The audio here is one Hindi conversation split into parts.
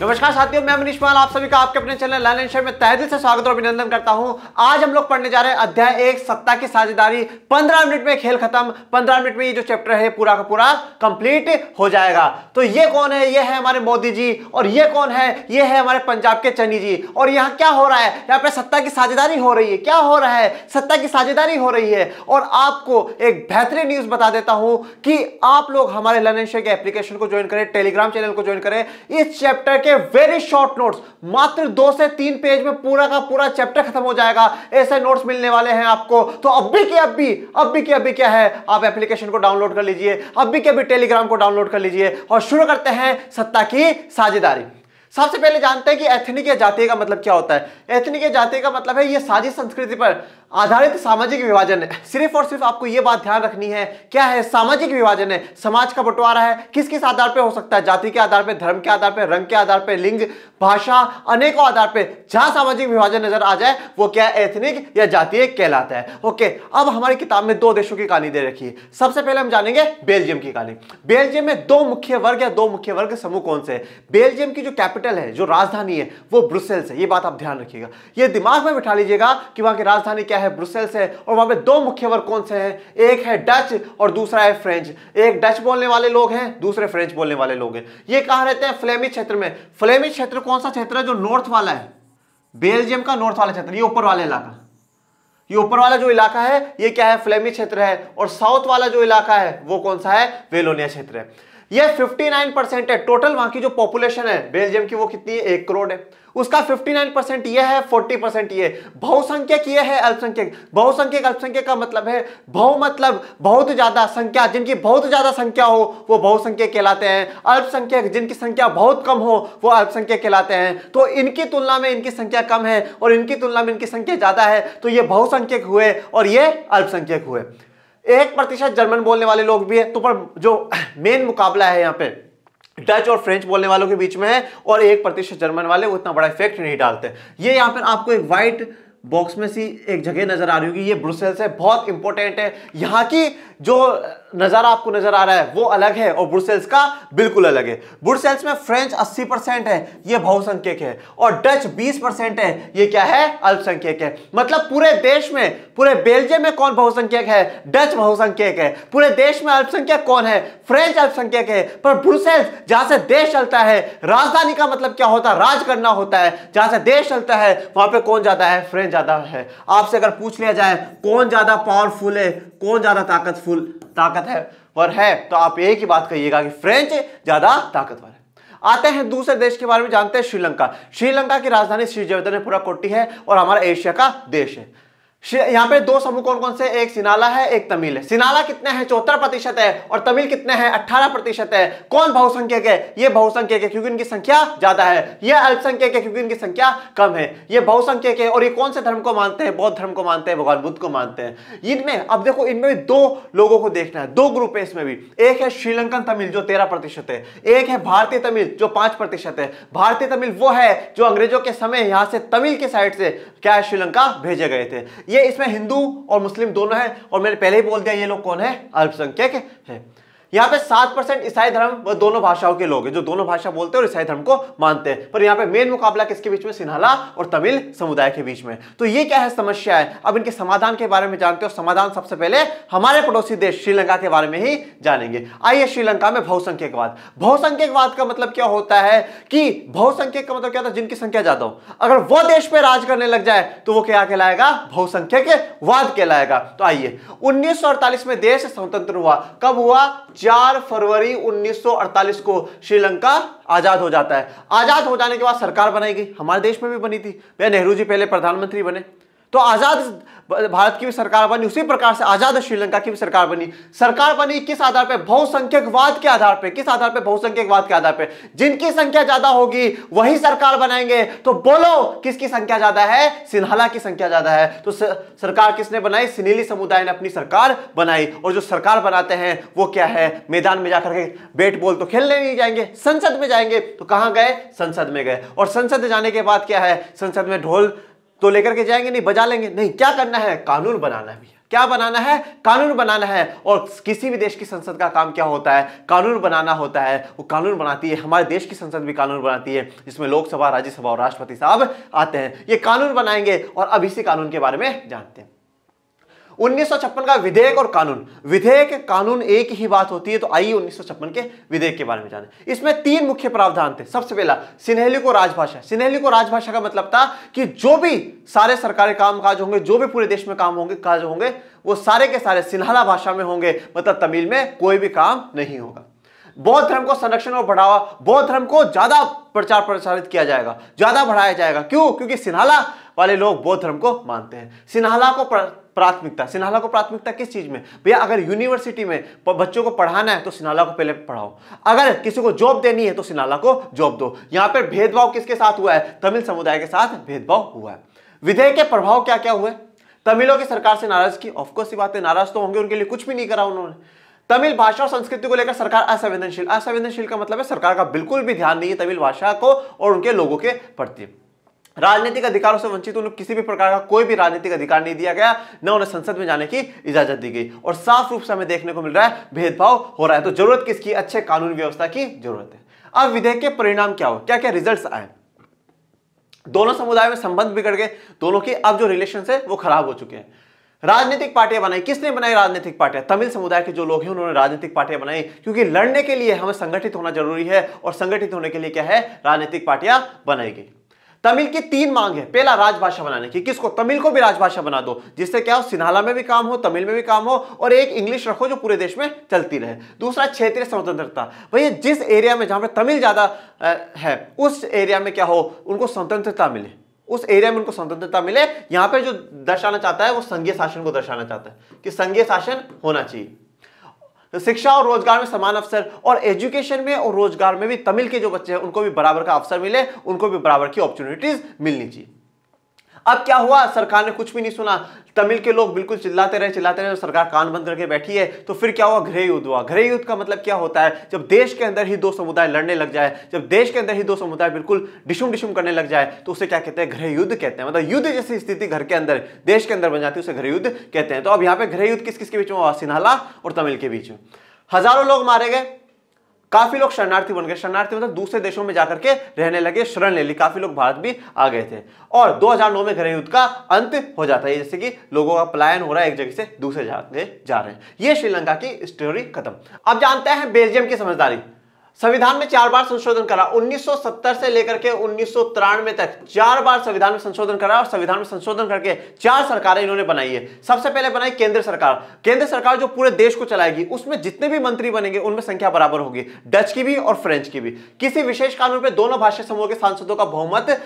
नमस्कार साथियों मैं मनीष माल आप सभी का आपके अपने चैनल लाइन एंड शेयर में तह दिल से स्वागत और अभिनंदन करता हूं आज हम लोग पढ़ने जा रहे हैं अध्याय एक सत्ता की साझेदारी 15 मिनट में खेल खत्म 15 मिनट में ये जो चैप्टर है पूरा का पूरा कंप्लीट हो जाएगा तो ये कौन है ये है हमारे मोदी जी और ये कौन है ये है हमारे पंजाब के चनी जी और यहाँ क्या हो रहा है यहाँ पे सत्ता की साझेदारी हो रही है क्या हो रहा है सत्ता की साझेदारी हो रही है और आपको एक बेहतरीन न्यूज बता देता हूँ कि आप लोग हमारे लाइन एंड शेयर के एप्लीकेशन को ज्वाइन करें टेलीग्राम चैनल को ज्वाइन करें इस चैप्टर के वेरी शॉर्ट नोट्स मात्र दो से तीन पेज में पूरा का पूरा चैप्टर खत्म हो जाएगा ऐसे नोट्स मिलने वाले हैं आपको तो अब भी अभी अब भी अभी क्या है आप एप्लीकेशन को डाउनलोड कर लीजिए अब भी के अभी टेलीग्राम को डाउनलोड कर लीजिए और शुरू करते हैं सत्ता की साझेदारी सबसे पहले जानते हैं कि एथनिक या जाति का मतलब क्या होता है एथनिक या जाति का मतलब है ये साझी संस्कृति पर आधारित सामाजिक विभाजन है सिर्फ और सिर्फ आपको यह बात ध्यान रखनी है क्या है सामाजिक विभाजन है समाज का बंटवारा है किस किस आधार पर हो सकता है जाति के आधार पर धर्म के आधार पर रंग के आधार पर लिंग भाषा अनेकों आधार पर जहां सामाजिक विभाजन नजर आ जाए वो क्या एथनिक या जातीय कहलाता है ओके अब हमारी किताब में दो देशों की कहानी दे रखी है सबसे पहले हम जानेंगे बेल्जियम की कहानी बेल्जियम में दो मुख्य वर्ग या दो मुख्य वर्ग समूह कौन से बेल्जियम की जो कैपिटल है जो राजधानी है वो ब्रुसेल्स है ये बात आप ध्यान रखिएगा ये दिमाग में बिठा लीजिएगा कि वहां की राजधानी क्या है है ब्रुसेल्स है और वहां पे दो मुख्य वर्ग कौन से हैं एक है डच और दूसरा है फ्रेंच एक डच बोलने वाले लोग हैं दूसरे फ्रेंच बोलने वाले लोग हैं ये कहा रहते हैं फ्लेमी क्षेत्र में फ्लेमी क्षेत्र कौन सा क्षेत्र है जो नॉर्थ वाला है बेल्जियम का नॉर्थ वाला क्षेत्र ये ऊपर वाला इलाका ये ऊपर वाला जो इलाका है ये क्या है फ्लेमी क्षेत्र है और साउथ वाला जो इलाका है वो कौन सा है वेलोनिया क्षेत्र है ये 59 परसेंट है टोटल वहां की जो पॉपुलेशन है बेल्जियम की वो कितनी है एक करोड़ है उसका 59 परसेंट यह है 40 परसेंट ये बहुसंख्यक ये है अल्पसंख्यक बहुसंख्यक अल्पसंख्यक का मतलब है बहु मतलब बहुत ज्यादा संख्या जिनकी बहुत ज्यादा संख्या हो वो बहुसंख्यक कहलाते हैं अल्पसंख्यक जिनकी संख्या बहुत कम हो वो अल्पसंख्यक कहलाते हैं तो इनकी तुलना में इनकी संख्या कम है और इनकी तुलना में इनकी संख्या ज्यादा है तो ये बहुसंख्यक हुए और ये अल्पसंख्यक हुए एक प्रतिशत जर्मन बोलने वाले लोग भी है तो पर जो मेन मुकाबला है यहाँ पे डच और फ्रेंच बोलने वालों के बीच में है और एक प्रतिशत जर्मन वाले उतना बड़ा इफेक्ट नहीं डालते ये यहाँ पर आपको एक वाइट बॉक्स में सी एक जगह नजर आ रही होगी ये ब्रुसेल्स है बहुत इंपॉर्टेंट है यहाँ की जो नज़ारा आपको नजर आ रहा है वो अलग है और ब्रुसेल्स का बिल्कुल अलग है ब्रुसेल्स में फ्रेंच 80 परसेंट है ये बहुसंख्यक है और डच 20 परसेंट है ये क्या है अल्पसंख्यक है मतलब पूरे देश में पूरे बेल्जियम में कौन बहुसंख्यक है डच बहुसंख्यक है पूरे देश में अल्पसंख्यक कौन है फ्रेंच अल्पसंख्यक है पर ब्रुसेल्स जहां से देश चलता है राजधानी का मतलब क्या होता है राज करना होता है जहां से देश चलता है वहां पर कौन जाता है फ्रेंच ज़्यादा है आपसे अगर पूछ लिया जाए कौन ज़्यादा पावरफुल है कौन ज़्यादा ताकतफुल ताकत है पर है तो आप एक ही बात कहिएगा कि फ्रेंच ज़्यादा ताकतवर है आते हैं दूसरे देश के बारे में जानते हैं श्रीलंका श्रीलंका की राजधानी श्रीजयवर्धनपुरा कोटी है और हमारा एशिया का देश है यहाँ पे दो समूह कौन कौन से एक सिनाला है एक तमिल है सिनाला कितने हैं चौहत्तर प्रतिशत है और तमिल कितने हैं अट्ठारह प्रतिशत है कौन बहुसंख्यक है ये बहुसंख्यक है क्योंकि इनकी संख्या ज्यादा है ये अल्पसंख्यक है क्योंकि इनकी संख्या कम है ये बहुसंख्यक है और ये कौन से धर्म को मानते हैं बौद्ध धर्म को मानते हैं भगवान बुद्ध को मानते हैं इनमें अब देखो इनमें भी दो लोगों को देखना है दो ग्रुप है इसमें भी एक है श्रीलंकन तमिल जो तेरह प्रतिशत है एक है भारतीय तमिल जो पांच प्रतिशत है भारतीय तमिल वो है जो अंग्रेजों के समय यहां से तमिल के साइड से क्या श्रीलंका भेजे गए थे ये इसमें हिंदू और मुस्लिम दोनों है और मैंने पहले ही बोल दिया ये लोग कौन है अल्पसंख्यक है यहाँ पे सात परसेंट ईसाई धर्म वो दोनों भाषाओं के लोग हैं जो दोनों भाषा बोलते हैं और ईसाई धर्म को मानते हैं पर यहाँ पे मेन मुकाबला किसके बीच में सिन्हाला और तमिल समुदाय के बीच में तो ये क्या है समस्या है अब इनके समाधान के बारे में जानते हो समाधान सबसे पहले हमारे पड़ोसी देश श्रीलंका के बारे में ही जानेंगे आइए श्रीलंका में बहुसंख्यकवाद बहुसंख्यकवाद का मतलब क्या होता है कि बहुसंख्यक का मतलब क्या होता है जिनकी संख्या ज्यादा हो अगर वो देश पे राज करने लग जाए तो वो क्या कहलाएगा बहुसंख्यक वाद कहलाएगा तो आइए उन्नीस में देश स्वतंत्र हुआ कब हुआ 4 फरवरी 1948 को श्रीलंका आजाद हो जाता है आजाद हो जाने के बाद सरकार बनाई गई हमारे देश में भी बनी थी भैया नेहरू जी पहले प्रधानमंत्री बने तो आजाद भारत की भी सरकार बनी उसी प्रकार से आजाद श्रीलंका की भी सरकार बनी सरकार बनी किस आधार पर बहुसंख्यकवाद के आधार पर किस आधार पर बहुसंख्यकवाद के आधार पर जिनकी संख्या ज्यादा होगी वही सरकार बनाएंगे तो बोलो किसकी संख्या ज्यादा है सिन्हाला की संख्या ज्यादा है तो सरकार किसने बनाई सिनेली समुदाय ने अपनी सरकार बनाई और जो सरकार बनाते हैं वो क्या है मैदान में जाकर के बेट बॉल तो खेलने नहीं जाएंगे संसद में जाएंगे तो कहां गए संसद में गए और संसद जाने के बाद क्या है संसद में ढोल तो लेकर के जाएंगे नहीं बजा लेंगे नहीं क्या करना है कानून बनाना भी क्या बनाना है कानून बनाना है और किसी भी देश की संसद का काम क्या होता है कानून बनाना होता है वो कानून बनाती है हमारे देश की संसद भी कानून बनाती है जिसमें लोकसभा राज्यसभा और राष्ट्रपति साहब आते हैं ये कानून बनाएंगे और अब इसी कानून के बारे में जानते हैं उन्नीस का विधेयक और कानून विधेयक कानून एक ही बात होती है तो आइए उन्नीस के विधेयक के बारे में जाने इसमें तीन मुख्य प्रावधान थे सबसे पहला सिनेहली को राजभाषा सिनेहली को राजभाषा का मतलब था कि जो भी सारे सरकारी काम काज होंगे जो भी पूरे देश में काम होंगे काज होंगे वो सारे के सारे सिन्हाला भाषा में होंगे मतलब तमिल में कोई भी काम नहीं होगा बौद्ध धर्म को संरक्षण और बढ़ावा बौद्ध धर्म को ज्यादा प्रचार प्रसारित किया जाएगा ज्यादा बढ़ाया जाएगा क्यों क्योंकि सिन्हाला वाले लोग बौद्ध धर्म को मानते हैं सिन्हाला को प्राथमिकता सिन्हाला को प्राथमिकता किस चीज़ में भैया अगर यूनिवर्सिटी में बच्चों को पढ़ाना है तो सिन्हाला को पहले पढ़ाओ अगर किसी को जॉब देनी है तो सिन्हाला को जॉब दो यहां पर भेदभाव किसके साथ हुआ है तमिल समुदाय के साथ भेदभाव हुआ है विधेयक के प्रभाव क्या क्या हुए तमिलों की सरकार से नाराज की ऑफकोर्स की बातें नाराज तो होंगे उनके लिए कुछ भी नहीं करा उन्होंने तमिल भाषा और संस्कृति को लेकर सरकार असंवेदनशील असंवेदनशील का मतलब है सरकार का बिल्कुल भी ध्यान नहीं है तमिल भाषा को और उनके लोगों के प्रति राजनीतिक अधिकारों से वंचित उन्हें किसी भी प्रकार का कोई भी राजनीतिक अधिकार नहीं दिया गया न उन्हें संसद में जाने की इजाजत दी गई और साफ रूप से हमें देखने को मिल रहा है भेदभाव हो रहा है तो जरूरत किसकी अच्छे कानून व्यवस्था की जरूरत है अब विधेयक के परिणाम क्या हो क्या क्या रिजल्ट आए दोनों समुदाय में संबंध बिगड़ गए दोनों के अब जो रिलेशन है वो खराब हो चुके हैं राजनीतिक पार्टियां बनाई किसने बनाई राजनीतिक पार्टियां तमिल समुदाय के जो लोग हैं उन्होंने राजनीतिक पार्टियां बनाई क्योंकि लड़ने के लिए हमें संगठित होना जरूरी है और संगठित होने के लिए क्या है राजनीतिक पार्टियां बनाई गई तमिल की तीन मांग है पहला राजभाषा बनाने की किसको तमिल को भी राजभाषा बना दो जिससे क्या हो सिन्हाला में भी काम हो तमिल में भी काम हो और एक इंग्लिश रखो जो पूरे देश में चलती रहे दूसरा क्षेत्रीय स्वतंत्रता भैया जिस एरिया में जहां पर तमिल ज्यादा है उस एरिया में क्या हो उनको स्वतंत्रता मिले उस एरिया में उनको स्वतंत्रता मिले यहां पर जो दर्शाना चाहता है वो संघीय शासन को दर्शाना चाहता है कि संघीय शासन होना चाहिए तो शिक्षा और रोजगार में समान अवसर और एजुकेशन में और रोजगार में भी तमिल के जो बच्चे हैं उनको भी बराबर का अवसर मिले उनको भी बराबर की अपॉर्चुनिटीज मिलनी चाहिए अब क्या हुआ सरकार ने कुछ भी नहीं सुना तमिल के लोग बिल्कुल चिल्लाते रहे चिल्लाते रहे सरकार कान बंद करके बैठी है तो फिर क्या हुआ गृह युद्ध हुआ गृह युद्ध का मतलब क्या होता है जब देश के अंदर ही दो समुदाय लड़ने लग जाए जब देश के अंदर ही दो समुदाय बिल्कुल डिशुम डिशुम करने लग जाए तो उसे क्या कहते हैं गृह युद्ध कहते हैं मतलब युद्ध जैसी स्थिति घर के अंदर देश के अंदर बन जाती है उसे गृह युद्ध कहते हैं तो अब यहाँ पे गृह युद्ध किस किसके बीच में हुआ सिन्हाला और तमिल के बीच हजारों लोग मारे गए काफी लोग शरणार्थी बन गए शरणार्थी मतलब दूसरे देशों में जाकर के रहने लगे शरण ले ली काफी लोग भारत भी आ गए थे और 2009 में घरे युद्ध का अंत हो जाता है जैसे कि लोगों का पलायन हो रहा है एक जगह से दूसरे जगह जा रहे हैं ये श्रीलंका की स्टोरी खत्म अब जानते हैं बेल्जियम की समझदारी संविधान में चार बार संशोधन करा 1970 से लेकर के उन्नीस तक चार बार संविधान में संशोधन करा और संविधान में संशोधन करके चार सरकारें इन्होंने बनाई है सबसे पहले बनाई केंद्र सरकार केंद्र सरकार जो पूरे देश को चलाएगी उसमें जितने भी मंत्री बनेंगे उनमें संख्या बराबर होगी डच की भी और फ्रेंच की भी किसी विशेष कानून पर दोनों भाषा समूह के सांसदों का बहुमत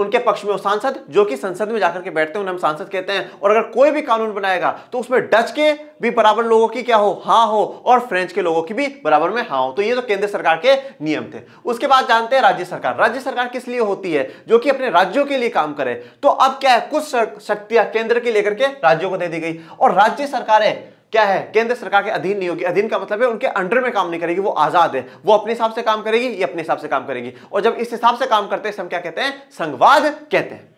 उनके पक्ष में वो सांसद जो कि संसद में जाकर के बैठते हैं उन्हें हम सांसद कहते हैं और अगर कोई भी कानून बनाएगा तो उसमें डच के भी बराबर लोगों की क्या हो हाँ हो और फ्रेंच के लोगों की भी बराबर में हाँ हो तो ये तो केंद्र सरकार के नियम थे उसके बाद जानते हैं राज्य सरकार राज्य सरकार किस लिए होती है जो कि अपने राज्यों के लिए काम करे तो अब क्या है कुछ शक्तियां केंद्र की लेकर के राज्यों को दे दी गई और राज्य सरकारें क्या है केंद्र सरकार के अधीन नहीं होगी अधीन का मतलब है उनके अंडर में काम नहीं करेगी वो आजाद है वो अपने हिसाब से काम करेगी ये अपने हिसाब से काम करेगी और जब इस हिसाब से काम करते हैं हम क्या कहते हैं संघवाद कहते हैं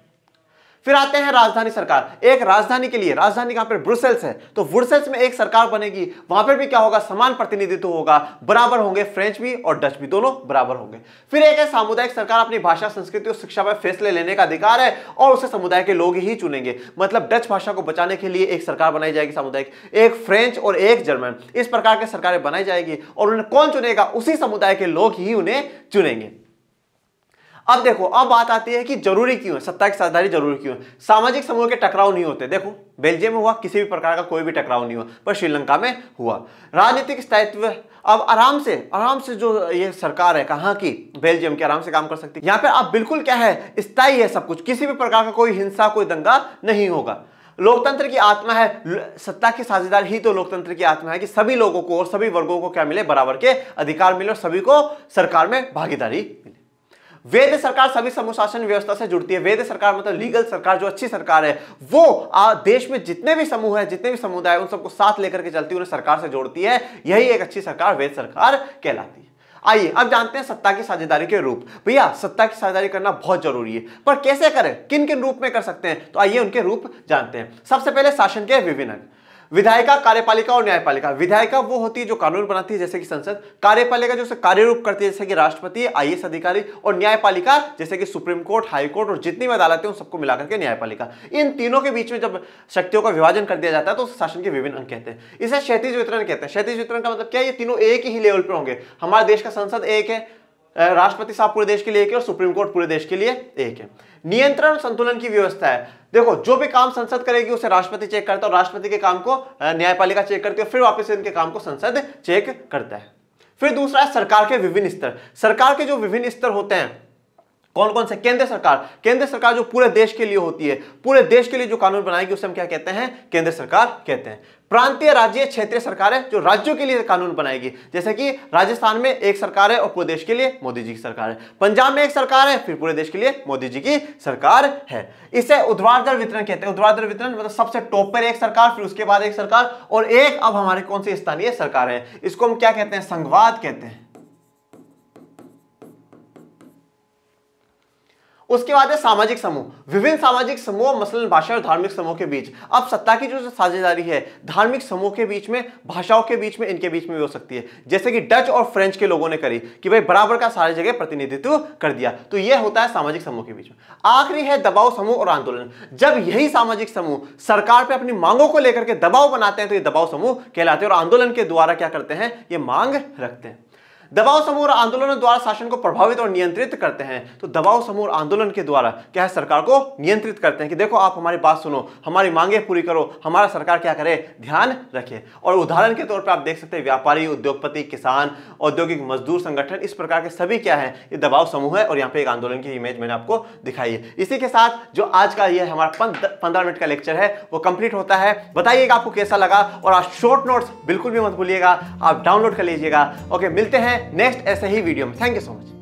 फिर आते हैं राजधानी सरकार एक राजधानी के लिए राजधानी कहां पर ब्रुसेल्स है तो ब्रुसेल्स में एक सरकार बनेगी वहां पर भी क्या होगा समान प्रतिनिधित्व होगा बराबर होंगे फ्रेंच भी और डच भी दोनों बराबर होंगे फिर एक है सामुदायिक सरकार अपनी भाषा संस्कृति और शिक्षा पर फैसले लेने का अधिकार है और उसे समुदाय के लोग ही चुनेंगे मतलब डच भाषा को बचाने के लिए एक सरकार बनाई जाएगी सामुदायिक एक फ्रेंच और एक जर्मन इस प्रकार की सरकारें बनाई जाएगी और उन्हें कौन चुनेगा उसी समुदाय के लोग ही उन्हें चुनेंगे अब देखो अब बात आती है कि जरूरी क्यों है सत्ता की साझेदारी जरूरी क्यों है सामाजिक समूह के टकराव नहीं होते देखो बेल्जियम में हुआ किसी भी प्रकार का कोई भी टकराव नहीं हुआ पर श्रीलंका में हुआ राजनीतिक स्थायित्व अब आराम से आराम से जो ये सरकार है कहाँ की बेल्जियम की आराम से काम कर सकती है यहाँ पर अब बिल्कुल क्या है स्थायी है सब कुछ किसी भी प्रकार का कोई हिंसा कोई दंगा नहीं होगा लोकतंत्र की आत्मा है सत्ता की साझेदार ही तो लोकतंत्र की आत्मा है कि सभी लोगों को और सभी वर्गों को क्या मिले बराबर के अधिकार मिले और सभी को सरकार में भागीदारी मिले वेद सरकार सभी समुशासन व्यवस्था से जुड़ती है वेद सरकार मतलब लीगल सरकार जो अच्छी सरकार है वो आ, देश में जितने भी समूह है जितने भी समुदाय उन सबको साथ लेकर के चलती है उन्हें सरकार से जोड़ती है यही एक अच्छी सरकार वेद सरकार कहलाती है आइए अब जानते हैं सत्ता की साझेदारी के रूप भैया सत्ता की साझेदारी करना बहुत जरूरी है पर कैसे करें किन किन रूप में कर सकते हैं तो आइए उनके रूप जानते हैं सबसे पहले शासन के विभिन्न विधायिका कार्यपालिका और न्यायपालिका विधायिका वो होती है जो कानून बनाती है जैसे कि संसद कार्यपालिका जो कार्य रूप करती है जैसे कि राष्ट्रपति आई अधिकारी और न्यायपालिका जैसे कि सुप्रीम कोर्ट हाईकोर्ट और जितनी भी अदालतें उन सबको मिलाकर के न्यायपालिका इन तीनों के बीच में जब शक्तियों का विभाजन कर दिया जाता है तो शासन के विभिन्न अंग कहते हैं इसे क्षेत्रीय वितरण कहते हैं क्षेत्रीय वितरण का मतलब क्या ये तीनों एक ही लेवल पर होंगे हमारे देश का संसद एक है राष्ट्रपति साहब पूरे देश के लिए एक है और सुप्रीम कोर्ट पूरे देश के लिए एक है नियंत्रण और संतुलन की व्यवस्था है देखो जो भी काम संसद करेगी उसे राष्ट्रपति चेक करता है और राष्ट्रपति के काम को न्यायपालिका चेक करती है फिर वापस इनके काम को संसद चेक करता है फिर दूसरा है सरकार के विभिन्न स्तर सरकार के जो विभिन्न स्तर होते हैं कौन कौन से केंद्र सरकार केंद्र सरकार जो पूरे देश के लिए होती है पूरे देश के लिए जो कानून बनाएगी उसे हम क्या कहते हैं केंद्र सरकार कहते हैं प्रांतीय राज्य क्षेत्रीय सरकार है जो राज्यों के लिए कानून बनाएगी जैसे कि राजस्थान में एक सरकार है और पूरे देश के लिए मोदी जी की सरकार है पंजाब में एक सरकार है फिर पूरे देश के लिए मोदी जी की सरकार है इसे उद्वार वितरण कहते हैं उद्वार वितरण मतलब सबसे टॉप पर एक सरकार फिर उसके बाद एक सरकार और एक अब हमारे कौन सी स्थानीय सरकार है इसको हम क्या कहते हैं संघवाद कहते हैं उसके बाद है सामाजिक समूह विभिन्न सामाजिक समूह मसलन भाषा और धार्मिक समूह के बीच अब सत्ता की जो साझेदारी है धार्मिक समूह के बीच में भाषाओं के बीच में इनके बीच में भी हो सकती है जैसे कि डच और फ्रेंच के लोगों ने करी कि भाई बराबर का सारी जगह प्रतिनिधित्व कर दिया तो यह होता है सामाजिक समूह के बीच में आखिरी है दबाव समूह और आंदोलन जब यही सामाजिक समूह सरकार पर अपनी मांगों को लेकर के दबाव बनाते हैं तो ये दबाव समूह कहलाते हैं और आंदोलन के द्वारा क्या करते हैं ये मांग रखते हैं दबाव समूह आंदोलन द्वारा शासन को प्रभावित और नियंत्रित करते हैं तो दबाव समूह आंदोलन के द्वारा क्या है सरकार को नियंत्रित करते हैं कि देखो आप हमारी बात सुनो हमारी मांगे पूरी करो हमारा सरकार क्या करे ध्यान रखे और उदाहरण के तौर पर आप देख सकते हैं व्यापारी उद्योगपति किसान औद्योगिक मजदूर संगठन इस प्रकार के सभी क्या है ये दबाव समूह है और यहाँ पे एक आंदोलन की इमेज मैंने आपको दिखाई है इसी के साथ जो आज का ये हमारा पंद्रह मिनट का लेक्चर है वो कंप्लीट होता है बताइएगा आपको कैसा लगा और आप शॉर्ट नोट्स बिल्कुल भी मत भूलिएगा आप डाउनलोड कर लीजिएगा ओके मिलते हैं नेक्स्ट ऐसे ही वीडियो में थैंक यू सो मच